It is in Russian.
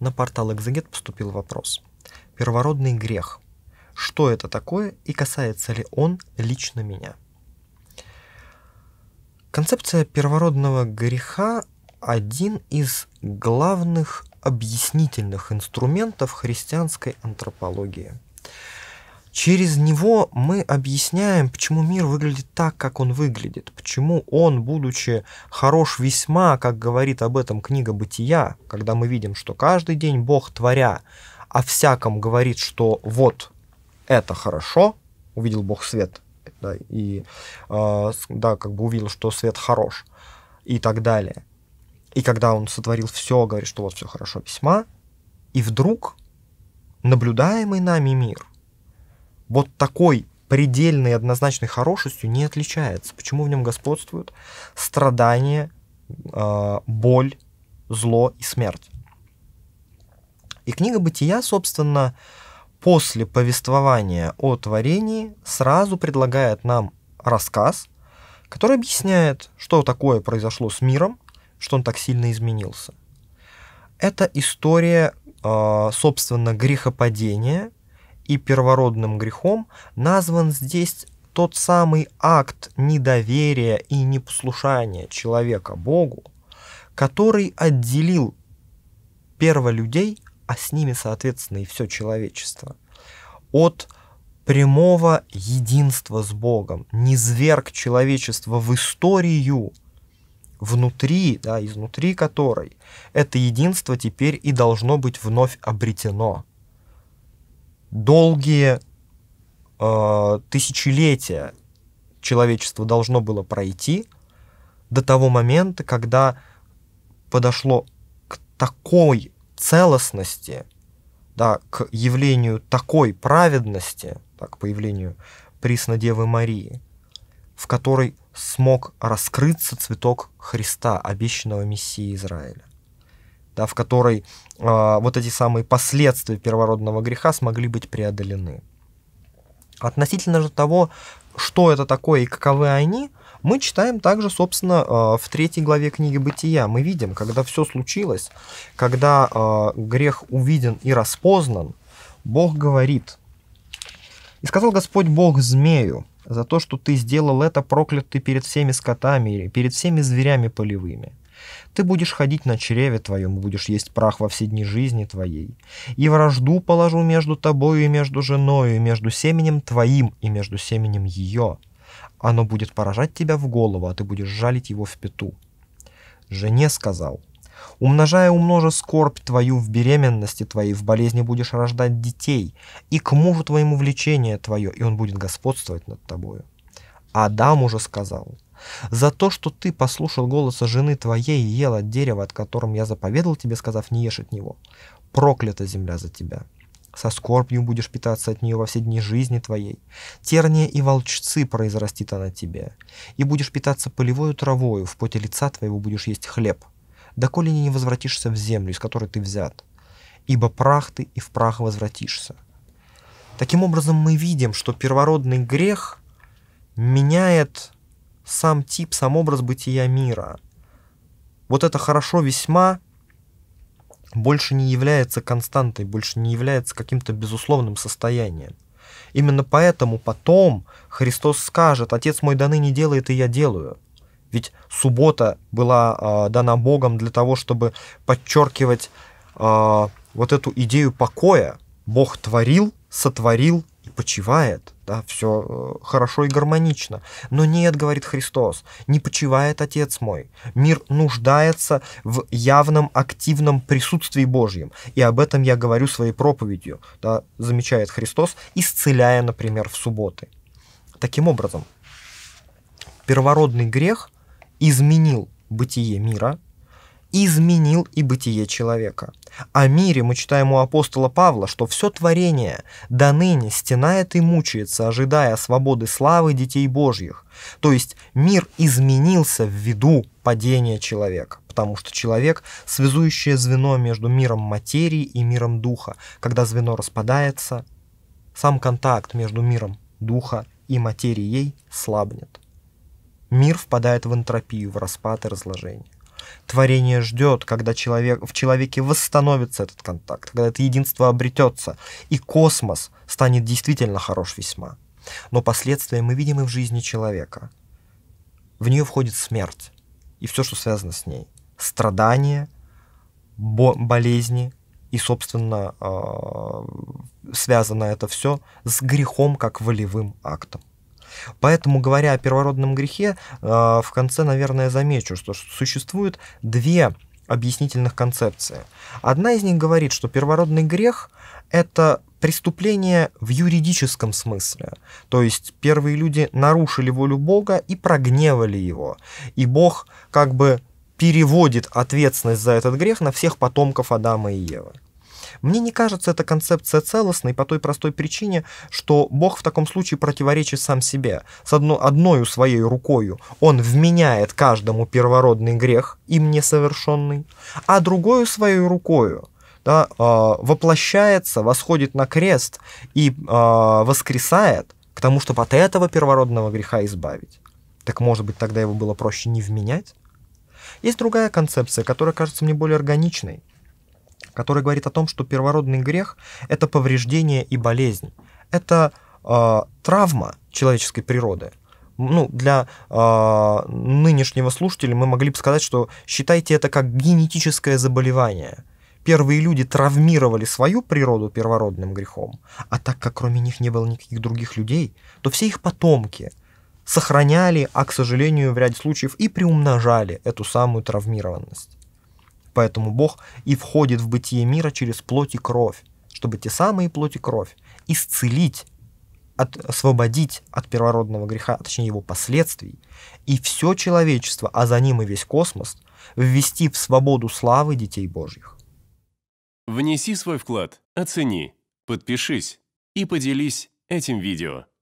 На портал Экзагет поступил вопрос. Первородный грех. Что это такое и касается ли он лично меня? Концепция первородного греха – один из главных объяснительных инструментов христианской антропологии – Через него мы объясняем, почему мир выглядит так, как он выглядит, почему он, будучи хорош весьма, как говорит об этом книга «Бытия», когда мы видим, что каждый день Бог творя, о а всяком говорит, что вот это хорошо, увидел Бог свет, да, и э, да, как бы увидел, что свет хорош, и так далее. И когда он сотворил все, говорит, что вот все хорошо весьма, и вдруг наблюдаемый нами мир – вот такой предельной однозначной хорошестью не отличается. Почему в нем господствуют страдания, э, боль, зло и смерть? И книга «Бытия», собственно, после повествования о творении сразу предлагает нам рассказ, который объясняет, что такое произошло с миром, что он так сильно изменился. Это история, э, собственно, грехопадения и первородным грехом назван здесь тот самый акт недоверия и непослушания человека Богу, который отделил перволюдей, а с ними, соответственно, и все человечество, от прямого единства с Богом, низверг человечества в историю, внутри, да, изнутри которой это единство теперь и должно быть вновь обретено долгие э, тысячелетия человечество должно было пройти до того момента, когда подошло к такой целостности, да, к явлению такой праведности, так, да, к появлению Преснодевы Марии, в которой смог раскрыться цветок Христа, обещанного Мессии Израиля да, в которой э, вот эти самые последствия первородного греха смогли быть преодолены. Относительно же того, что это такое и каковы они, мы читаем также, собственно, а, в третьей главе книги «Бытия». Мы видим, когда все случилось, когда а, грех увиден и распознан, Бог говорит, «И сказал Господь Бог змею, за то, что ты сделал это, проклят ты перед всеми скотами, перед всеми зверями полевыми». Ты будешь ходить на чреве твоем, будешь есть прах во все дни жизни твоей. И вражду положу между тобою и между женою, и между семенем твоим, и между семенем ее. Оно будет поражать тебя в голову, а ты будешь жалить его в пету. Жене сказал, умножая умножа скорбь твою в беременности твоей, в болезни будешь рождать детей, и к мужу твоему влечение твое, и он будет господствовать над тобою. Адам уже сказал, за то, что ты послушал голоса жены твоей и ел от дерева, от которым я заповедал тебе, сказав, не ешь от него. Проклята земля за тебя. Со скорбью будешь питаться от нее во все дни жизни твоей. Терния и волчцы произрастит она тебе. И будешь питаться полевою травою, в поте лица твоего будешь есть хлеб. Доколе не возвратишься в землю, из которой ты взят. Ибо прах ты и в прах возвратишься. Таким образом, мы видим, что первородный грех меняет сам тип, сам образ бытия мира. Вот это хорошо весьма больше не является константой, больше не является каким-то безусловным состоянием. Именно поэтому потом Христос скажет, Отец мой даны не делает, и я делаю. Ведь суббота была э, дана Богом для того, чтобы подчеркивать э, вот эту идею покоя. Бог творил, сотворил почивает, да, все э, хорошо и гармонично. Но нет, говорит Христос, не почивает Отец мой. Мир нуждается в явном активном присутствии Божьем. И об этом я говорю своей проповедью, да, замечает Христос, исцеляя, например, в субботы. Таким образом, первородный грех изменил бытие мира, изменил и бытие человека. О мире мы читаем у апостола Павла, что все творение до ныне стенает и мучается, ожидая свободы славы детей Божьих. То есть мир изменился ввиду падения человека, потому что человек – связующее звено между миром материи и миром духа. Когда звено распадается, сам контакт между миром духа и материей слабнет. Мир впадает в энтропию, в распад и разложение творение ждет, когда человек, в человеке восстановится этот контакт, когда это единство обретется, и космос станет действительно хорош весьма. Но последствия мы видим и в жизни человека. В нее входит смерть и все, что связано с ней. Страдания, бо- болезни, и, собственно, а, связано это все с грехом как волевым актом. Поэтому, говоря о первородном грехе, э, в конце, наверное, замечу, что существует две объяснительных концепции. Одна из них говорит, что первородный грех – это преступление в юридическом смысле. То есть первые люди нарушили волю Бога и прогневали его. И Бог как бы переводит ответственность за этот грех на всех потомков Адама и Евы. Мне не кажется эта концепция целостной по той простой причине, что Бог в таком случае противоречит сам себе. С одно, одною своей рукою он вменяет каждому первородный грех, им несовершенный, а другою своей рукою да, э, воплощается, восходит на крест и э, воскресает к тому, чтобы от этого первородного греха избавить. Так может быть, тогда его было проще не вменять? Есть другая концепция, которая кажется мне более органичной – который говорит о том, что первородный грех — это повреждение и болезнь. Это э, травма человеческой природы. Ну, для э, нынешнего слушателя мы могли бы сказать, что считайте это как генетическое заболевание. Первые люди травмировали свою природу первородным грехом, а так как кроме них не было никаких других людей, то все их потомки — сохраняли, а, к сожалению, в ряде случаев и приумножали эту самую травмированность. Поэтому Бог и входит в бытие мира через плоть и кровь, чтобы те самые плоть и кровь исцелить, от, освободить от первородного греха, а точнее его последствий, и все человечество, а за ним и весь космос, ввести в свободу славы детей Божьих. Внеси свой вклад, оцени, подпишись и поделись этим видео.